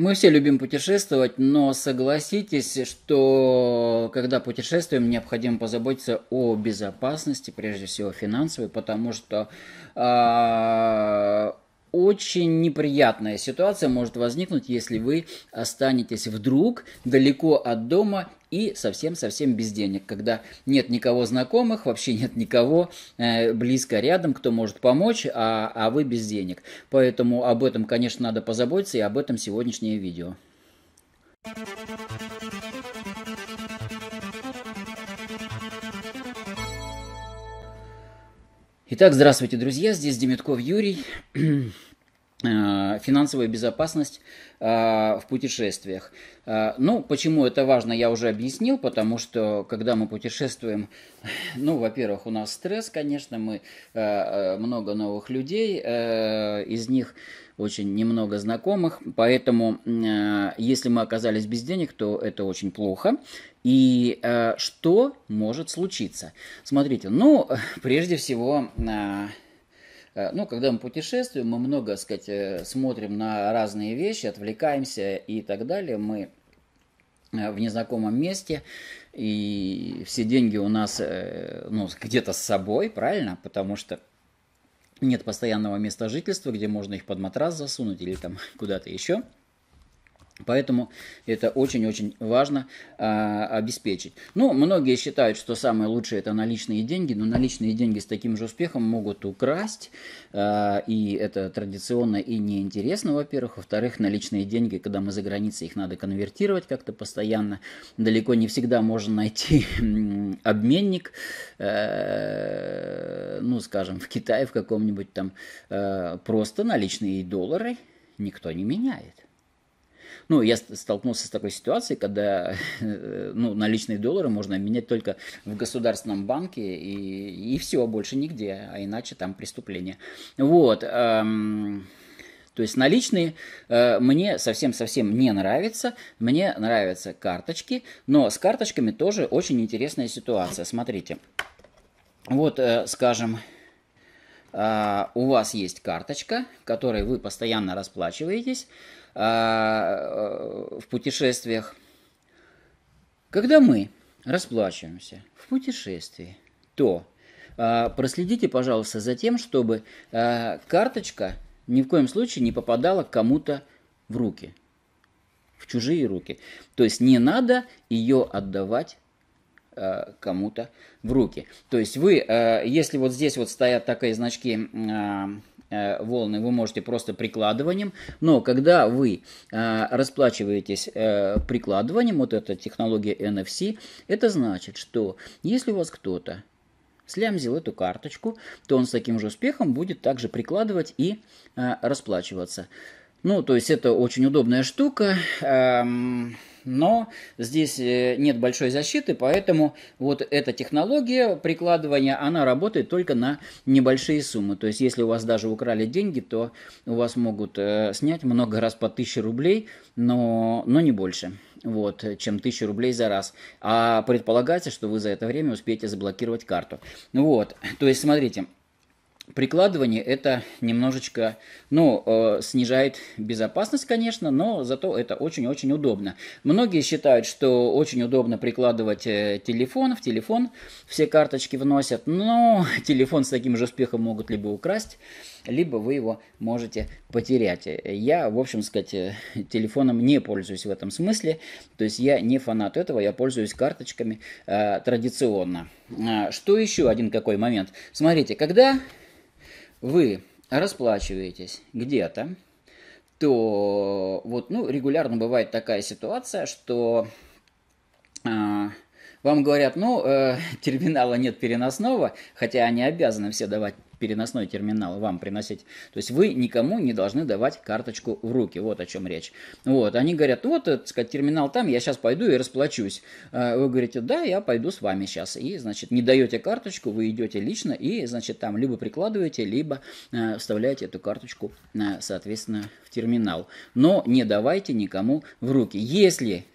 Мы все любим путешествовать, но согласитесь, что когда путешествуем, необходимо позаботиться о безопасности, прежде всего финансовой, потому что а, очень неприятная ситуация может возникнуть, если вы останетесь вдруг далеко от дома и совсем-совсем без денег, когда нет никого знакомых, вообще нет никого э, близко рядом, кто может помочь, а, а вы без денег. Поэтому об этом, конечно, надо позаботиться, и об этом сегодняшнее видео. Итак, здравствуйте, друзья, здесь Демятков Юрий. Э, финансовая безопасность э, в путешествиях. Э, ну, почему это важно, я уже объяснил, потому что, когда мы путешествуем, ну, во-первых, у нас стресс, конечно, мы много новых людей, из них очень немного знакомых, поэтому, если мы оказались без денег, то это очень плохо. И что может случиться? Смотрите, ну, прежде всего Э, ну, когда мы путешествуем, мы много, так сказать, э, смотрим на разные вещи, отвлекаемся и так далее. Мы э, в незнакомом месте, и все деньги у нас, ну, где-то с собой, правильно? Потому что нет постоянного места жительства, где можно их под матрас засунуть или там куда-то еще – Поэтому это очень-очень важно а, обеспечить. Ну, многие считают, что самое лучшее это наличные деньги, но наличные деньги с таким же успехом могут украсть, а, и это традиционно и неинтересно, во-первых. Во-вторых, наличные деньги, когда мы за границей, их надо конвертировать как-то постоянно. Далеко не всегда можно найти обменник, э, ну, скажем, в Китае в каком-нибудь там, э, просто наличные доллары никто не меняет. Ну, я столкнулся с такой ситуацией, когда э, ну, наличные доллары можно менять только в государственном банке и, и все, больше нигде, а иначе там преступление. Вот. Эм... То есть наличные э, мне совсем-совсем не нравятся. Мне нравятся карточки, но с карточками тоже очень интересная ситуация. Смотрите. Вот, э, скажем, а, у вас есть карточка, которой вы постоянно расплачиваетесь а, э, в путешествиях. Когда мы расплачиваемся в путешествии, то а, проследите, пожалуйста, за тем, чтобы карточка ни в коем случае не попадала кому-то в руки, в чужие руки. То есть не надо ее отдавать Э, кому-то в руки. То есть вы, э, если вот здесь вот стоят такие значки э, э, волны, вы можете просто прикладыванием, но когда вы э, расплачиваетесь э, прикладыванием, вот эта технология NFC, это значит, что если у вас кто-то слямзил эту карточку, то он с таким же успехом будет также прикладывать и э, расплачиваться. Ну, то есть это очень удобная штука. Эм, но здесь э, нет большой защиты, поэтому вот эта технология прикладывания, она работает только на небольшие суммы. То есть, если у вас даже украли деньги, то у вас могут э, снять много раз по 1000 рублей, но, но не больше вот, чем 1000 рублей за раз. А предполагается, что вы за это время успеете заблокировать карту. Вот, то есть, смотрите, прикладывание это немножечко, ну, э, снижает безопасность, конечно, но зато это очень-очень удобно. Многие считают, что очень удобно прикладывать э, телефон, в телефон все карточки вносят, но телефон с таким же успехом могут либо украсть, либо вы его можете потерять. Я, в общем сказать, э, телефоном не пользуюсь в этом смысле, то есть я не фанат этого, я пользуюсь карточками э, традиционно. А, что еще один какой момент? Смотрите, когда вы расплачиваетесь где-то, то вот, ну, регулярно бывает такая ситуация, что вам говорят, ну, э, терминала нет переносного, хотя они обязаны все давать переносной терминал вам приносить. То есть вы никому не должны давать карточку в руки. Вот о чем речь. Вот, они говорят, вот, э, так сказать, терминал там, я сейчас пойду и расплачусь. Э, вы говорите, да, я пойду с вами сейчас. И, значит, не даете карточку, вы идете лично и, значит, там либо прикладываете, либо э, вставляете эту карточку, э, соответственно, в терминал. Но не давайте никому в руки. Если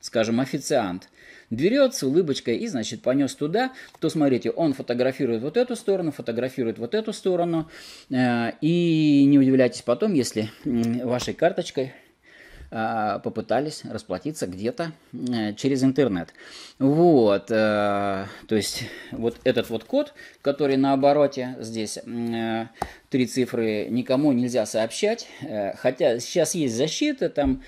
скажем, официант берет с улыбочкой и, значит, понес туда, то смотрите, он фотографирует вот эту сторону, фотографирует вот эту сторону. Э, и не удивляйтесь потом, если вашей карточкой а, попытались расплатиться где-то э, через интернет. Вот, э, то есть вот этот вот код, который на обороте здесь три цифры, никому нельзя сообщать, хотя сейчас есть защита, там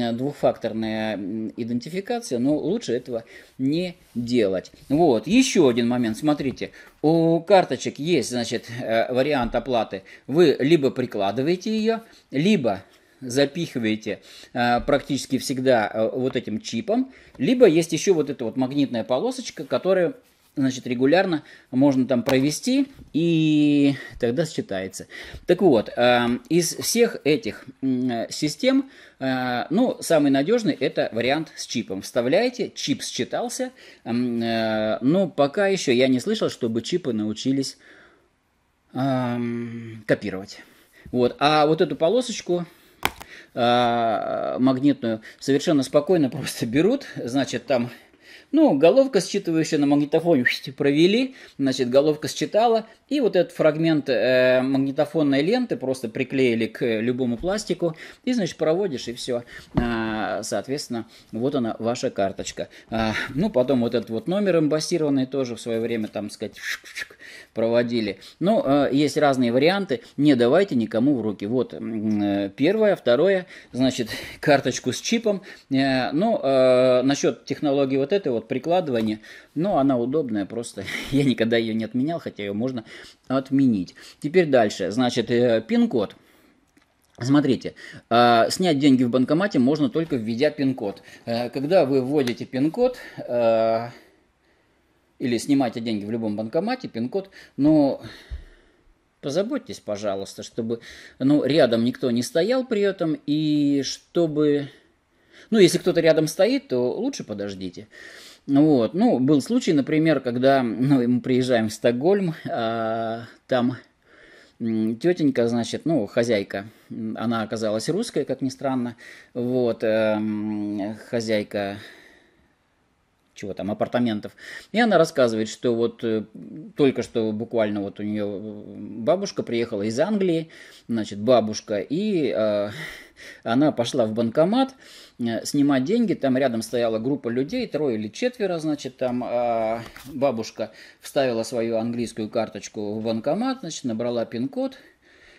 Э, двухфакторная идентификация, но лучше этого не делать. Вот, еще один момент, смотрите, у карточек есть, значит, э, вариант оплаты. Вы либо прикладываете ее, либо запихиваете э, практически всегда вот этим чипом, либо есть еще вот эта вот магнитная полосочка, которая значит, регулярно можно там провести, и тогда считается. Так вот, э, из всех этих э, систем, э, ну, самый надежный – это вариант с чипом. Вставляете, чип считался, но пока еще я не слышал, чтобы чипы научились копировать. Вот, а вот эту полосочку магнитную совершенно спокойно просто берут, значит, там ну, головка считывающая на магнитофоне провели, значит, головка считала, и вот этот фрагмент э, магнитофонной ленты просто приклеили к э, любому пластику, и, значит, проводишь, и все. А, соответственно, вот она, ваша карточка. А, ну, потом вот этот вот номер эмбассированный тоже в свое время, там, сказать, проводили. Ну, э, есть разные варианты, не давайте никому в руки. Вот э, первое, второе, значит, карточку с чипом. Э, ну, э, насчет технологии вот этой, это вот прикладывание, но она удобная просто. Я никогда ее не отменял, хотя ее можно отменить. Теперь дальше. Значит, э, пин-код. Смотрите, э, снять деньги в банкомате можно только введя пин-код. Э, когда вы вводите пин-код, э, или снимаете деньги в любом банкомате, пин-код, но ну, позаботьтесь, пожалуйста, чтобы ну, рядом никто не стоял при этом, и чтобы ну, если кто-то рядом стоит, то лучше подождите. Вот. Ну, был случай, например, когда ну, мы приезжаем в Стокгольм, а, там тетенька, значит, ну, хозяйка, она оказалась русская, как ни странно, вот, э, хозяйка чего там, апартаментов. И она рассказывает, что вот э, только что буквально вот у нее э, бабушка приехала из Англии, значит, бабушка, и э, она пошла в банкомат э, снимать деньги, там рядом стояла группа людей, трое или четверо, значит, там э, бабушка вставила свою английскую карточку в банкомат, значит, набрала пин-код,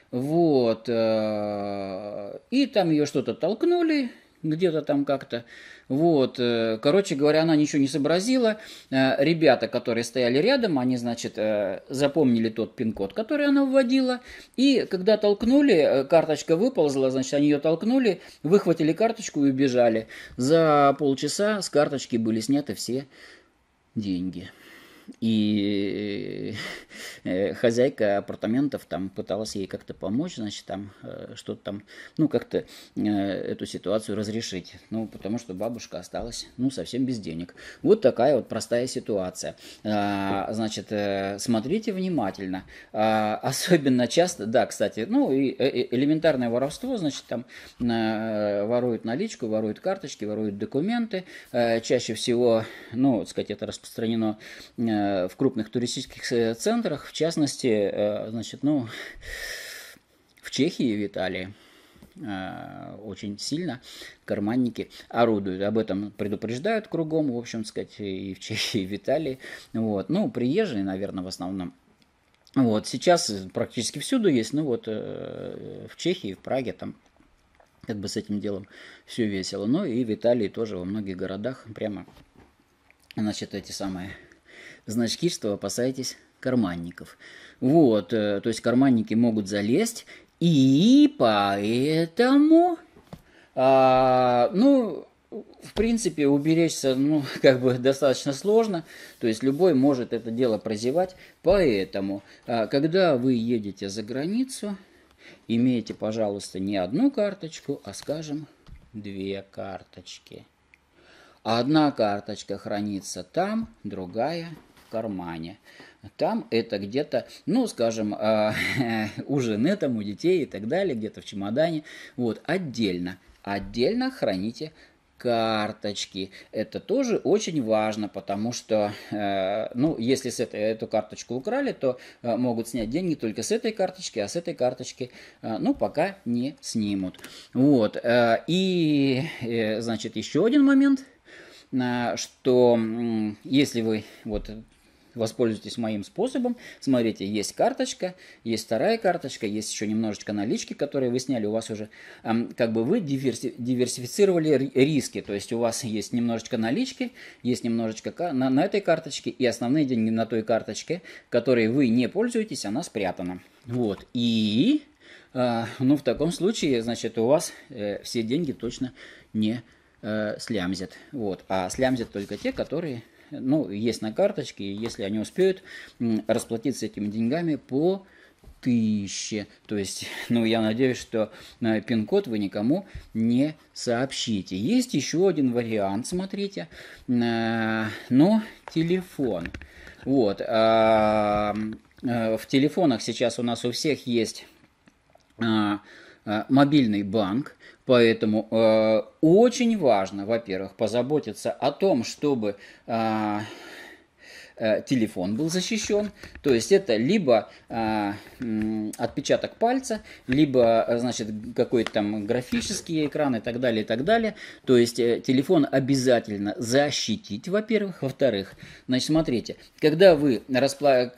вот, э, и там ее что-то толкнули, где-то там как-то. Вот, э, короче говоря, она ничего не сообразила. Э, ребята, которые стояли рядом, они, значит, э, запомнили тот пин-код, который она вводила. И когда толкнули, карточка выползла, значит, они ее толкнули, выхватили карточку и убежали. За полчаса с карточки были сняты все деньги. И э, хозяйка апартаментов там пыталась ей как-то помочь, значит, там э, что-то там, ну, как-то э, эту ситуацию разрешить. Ну, потому что бабушка осталась, ну, совсем без денег. Вот такая вот простая ситуация. А, значит, смотрите внимательно. А, особенно часто, да, кстати, ну, и элементарное воровство, значит, там воруют наличку, воруют карточки, воруют документы. Чаще всего, ну, так сказать, это распространено Э, в крупных туристических э, центрах, в частности, э, значит, ну, в Чехии, в Италии очень сильно карманники орудуют. Об этом предупреждают кругом, в общем сказать, и в Чехии, и в Италии. Вот. Ну, приезжие, наверное, в основном. Вот, сейчас практически всюду есть, ну вот в Чехии, в Праге там как бы с этим делом все весело. Ну и в Италии тоже во многих городах прямо, значит, эти самые значки, что опасайтесь карманников. Вот, э, то есть карманники могут залезть, и поэтому, а, ну, в принципе, уберечься, ну, как бы достаточно сложно, то есть любой может это дело прозевать, поэтому, а, когда вы едете за границу, имейте, пожалуйста, не одну карточку, а, скажем, две карточки. Одна карточка хранится там, другая – кармане. Там это где-то, ну, скажем, а, у жены, там, у детей и так далее, где-то в чемодане. Вот, отдельно. Отдельно храните карточки. Это тоже очень важно, потому что, э, ну, если с этой, эту карточку украли, то э, могут снять деньги только с этой карточки, а с этой карточки, э, ну, пока не снимут. Вот. Э, и, э, значит, еще один момент э, – что если вы вот Воспользуйтесь моим способом. Смотрите, есть карточка, есть вторая карточка, есть еще немножечко налички, которые вы сняли. У вас уже как бы вы диверси диверсифицировали риски. То есть у вас есть немножечко налички, есть немножечко на, на этой карточке и основные деньги на той карточке, которой вы не пользуетесь, она спрятана. Вот. И а, ну, в таком случае, значит, у вас э, все деньги точно не э, слямзят. Вот. А слямзят только те, которые ну, есть на карточке, и если они успеют расплатиться этими деньгами по тысяче. То есть, ну, я надеюсь, что э, пин-код вы никому не сообщите. Есть еще один вариант, смотрите, э, но телефон. Вот, а, э, в телефонах сейчас у нас у всех есть а, Э, мобильный банк, поэтому э, очень важно, во-первых, позаботиться о том, чтобы э, Э, телефон был защищен. То есть это либо а, отпечаток пальца, либо, э, значит, какой-то там графический экран и так далее, и так далее. То есть э, телефон обязательно защитить, во-первых. Во-вторых, значит, смотрите, когда вы, распла...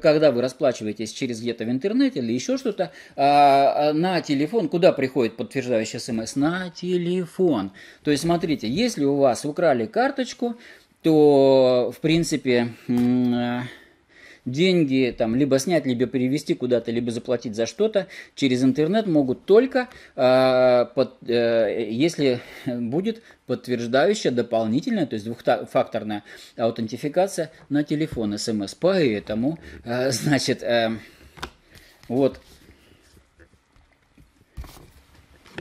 когда вы расплачиваетесь через где-то в интернете или еще что-то, а, а, на телефон, куда приходит подтверждающий смс? Эм на телефон. То есть, смотрите, если у вас украли карточку, то, в принципе, э, деньги там либо снять, либо перевести куда-то, либо заплатить за что-то через интернет могут только, э, под, э, если будет подтверждающая дополнительная, то есть двухфакторная аутентификация на телефон смс. Эм Поэтому, э, значит, вот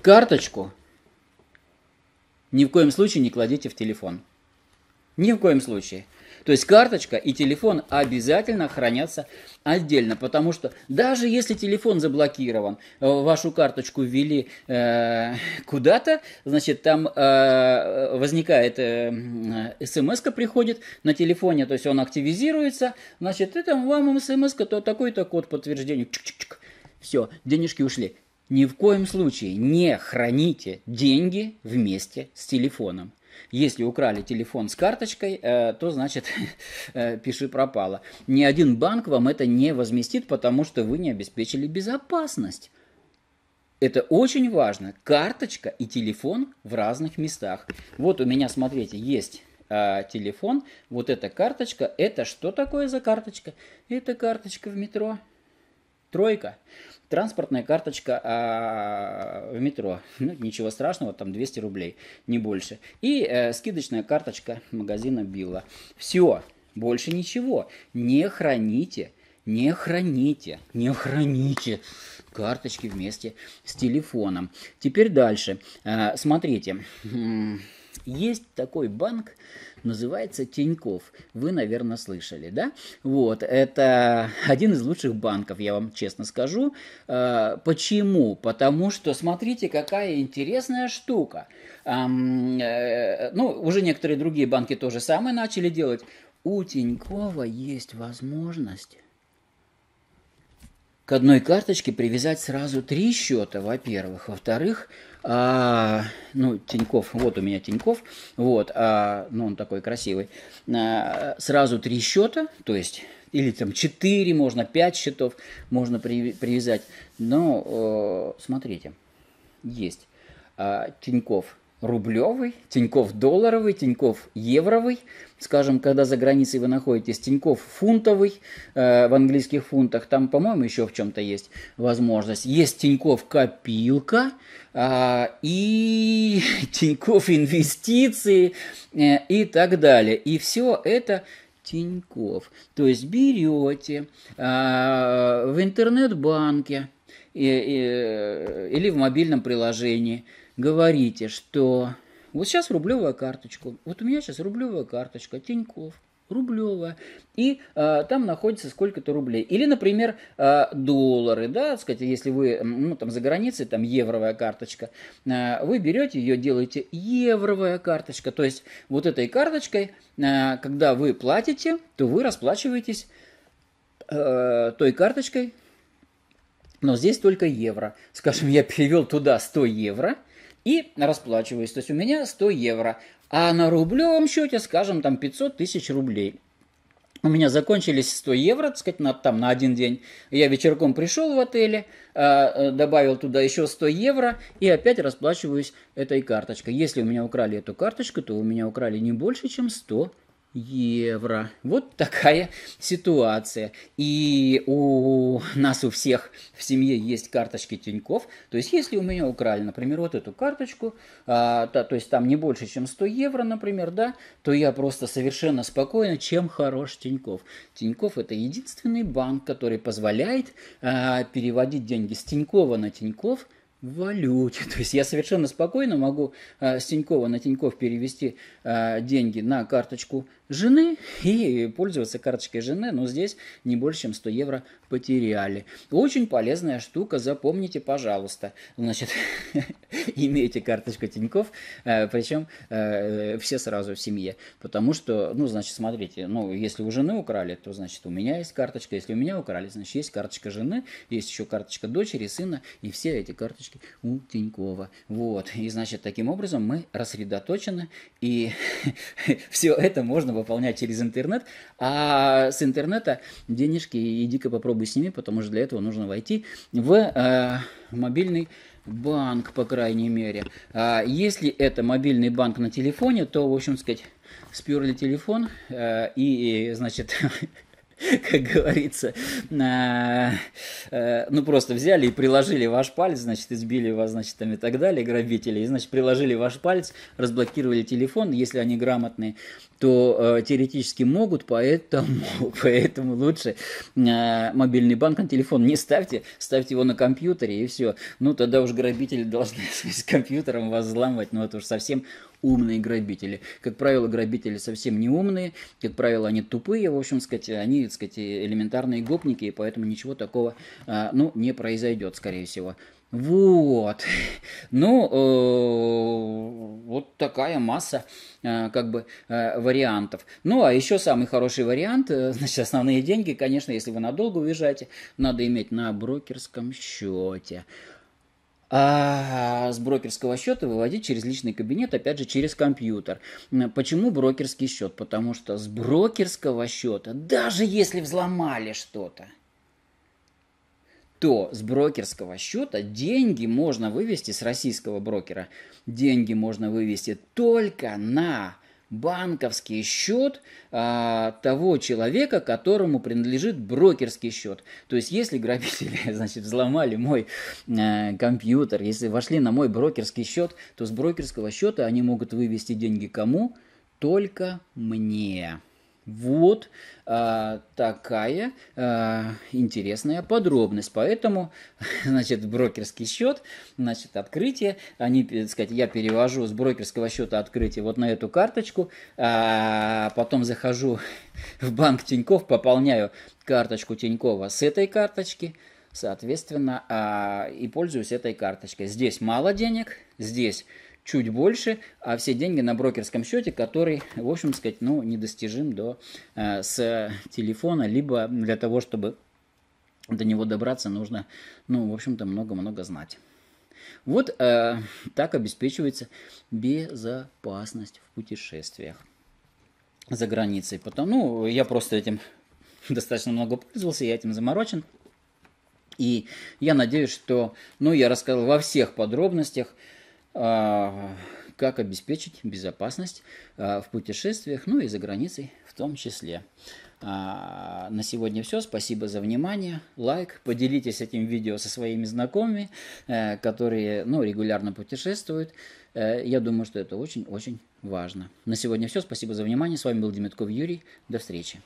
карточку ни в коем случае не кладите в телефон. Ни в коем случае. То есть карточка и телефон обязательно хранятся отдельно, потому что даже если телефон заблокирован, э, вашу карточку ввели э, куда-то, значит, там э, возникает э, смс приходит на телефоне, то есть он активизируется, значит, это вам смс-ка, то такой-то код подтверждения, чик-чик-чик, все, денежки ушли. Ни в коем случае не храните деньги вместе с телефоном. Если украли телефон с карточкой, э, то значит э, пиши пропало. Ни один банк вам это не возместит, потому что вы не обеспечили безопасность. Это очень важно. Карточка и телефон в разных местах. Вот у меня, смотрите, есть а, телефон. Вот эта карточка. Это что такое за карточка? Это карточка в метро тройка, транспортная карточка а, в метро. Ну, ничего страшного, там 200 рублей, не больше. И э, скидочная карточка магазина Билла. Все, больше ничего. Не храните, не храните, не храните карточки вместе с телефоном. Теперь дальше. Э, смотрите. Есть такой банк, называется Тиньков. Вы, наверное, слышали, да? Вот, это один из лучших банков, я вам честно скажу. А, почему? Потому что, смотрите, какая интересная штука. Э, ну, уже некоторые другие банки то же самое начали делать. У Тинькова есть возможность к одной карточке привязать сразу три счета, во-первых. Во-вторых, а, ну, Тиньков, вот у меня Тиньков, вот, а, ну, он такой красивый, а, сразу три счета, то есть, или там четыре, можно пять счетов можно при, привязать, но, э, смотрите, есть а, Тиньков рублевый, Тиньков долларовый, Тиньков евровый. Скажем, когда за границей вы находитесь, Тиньков фунтовый э, в английских фунтах, там, по-моему, еще в чем-то есть возможность. Есть Тиньков копилка э, и Тиньков инвестиции э, и так далее. И все это Тиньков. То есть берете э, а, в интернет-банке э, э, или в мобильном приложении – говорите, что вот сейчас рублевая карточка, вот у меня сейчас рублевая карточка, Тиньков, рублевая, и э, там находится сколько-то рублей. Или, например, э, доллары, да, так сказать, если вы, ну, там, за границей, там, евровая карточка, э, вы берете ее, делаете евровая карточка, то есть вот этой карточкой, э, когда вы платите, то вы расплачиваетесь э, той карточкой, но здесь только евро. Скажем, я перевел туда 100 евро – и расплачиваюсь. То есть у меня 100 евро, а на рублевом счете, скажем, там 500 тысяч рублей. У меня закончились 100 евро, так сказать, на, там, на один день. Я вечерком пришел в отеле, а, э, добавил туда еще 100 евро и опять расплачиваюсь этой карточкой. Если у меня украли эту карточку, то у меня украли не больше, чем 100 евро. Вот такая ситуация. И у нас у всех в семье есть карточки Тиньков. То есть, если у меня украли, например, вот эту карточку, а, то, то есть там не больше, чем 100 евро, например, да, то я просто совершенно спокойно, чем хорош Тиньков. Тиньков это единственный банк, который позволяет а, переводить деньги с Тинькова на Тиньков – валюте. То есть я совершенно спокойно могу э, с Тинькова на Тиньков перевести э, деньги на карточку жены и пользоваться карточкой жены, но здесь не больше, чем 100 евро потеряли. Очень полезная штука, запомните, пожалуйста. Значит, имейте карточку Тиньков, а, причем э, все сразу в семье, потому что, ну, значит, смотрите, ну, если у жены украли, то, значит, у меня есть карточка, если у меня украли, значит, есть карточка жены, есть еще карточка дочери, сына, и все эти карточки практически у Тинькова. Вот. И, значит, таким образом мы рассредоточены, и все это можно выполнять через интернет, а с интернета денежки иди-ка попробуй с ними, потому что для этого нужно войти в э, мобильный банк, по крайней мере. А если это мобильный банк на телефоне, то, в общем сказать, сперли телефон э, и, значит, как говорится, э, ну просто взяли и приложили ваш палец, значит, избили вас, значит, там и так далее, грабители, и, значит, приложили ваш палец, разблокировали телефон, если они грамотные, то э, теоретически могут, поэтому, поэтому лучше э, мобильный банк на телефон не ставьте, ставьте его на компьютере и все. Ну, тогда уж грабители должны с компьютером вас взламывать, но ну, это уж совсем умные грабители. Как правило, грабители совсем не умные, как правило, они тупые, в общем, сказать, они, так сказать, элементарные гопники, и поэтому ничего такого, а, ну, не произойдет, скорее всего. Вот. Ну, э, вот такая масса а, как бы а, вариантов. Ну, а еще самый хороший вариант, э, значит, основные деньги, конечно, если вы надолго уезжаете, надо иметь на брокерском счете а с брокерского счета выводить через личный кабинет, опять же, через компьютер. Почему брокерский счет? Потому что с брокерского счета, даже если взломали что-то, то с брокерского счета деньги можно вывести с российского брокера. Деньги можно вывести только на банковский счет а, того человека, которому принадлежит брокерский счет. То есть, если грабители, значит, взломали мой э, компьютер, если вошли на мой брокерский счет, то с брокерского счета они могут вывести деньги кому? Только мне. Вот а, такая а, интересная подробность. Поэтому, значит, брокерский счет, значит, открытие. Они, э, так сказать, я перевожу с брокерского счета открытие вот на эту карточку. А, потом захожу в банк Тиньков, пополняю карточку Тинькова с этой карточки соответственно, а, и пользуюсь этой карточкой. Здесь мало денег, здесь чуть больше, а все деньги на брокерском счете, который, в общем сказать, ну, недостижим до, э, с телефона, либо для того, чтобы до него добраться, нужно, ну, в общем-то, много-много знать. Вот э, так обеспечивается безопасность в путешествиях за границей. Потом, ну, я просто этим достаточно много пользовался, я этим заморочен. И я надеюсь, что, ну, я рассказал во всех подробностях, а, как обеспечить безопасность а, в путешествиях, ну и за границей в том числе. А, на сегодня все. Спасибо за внимание. Лайк. Поделитесь этим видео со своими знакомыми, э, которые ну, регулярно путешествуют. Э, я думаю, что это очень-очень важно. На сегодня все. Спасибо за внимание. С вами был Демятков Юрий. До встречи.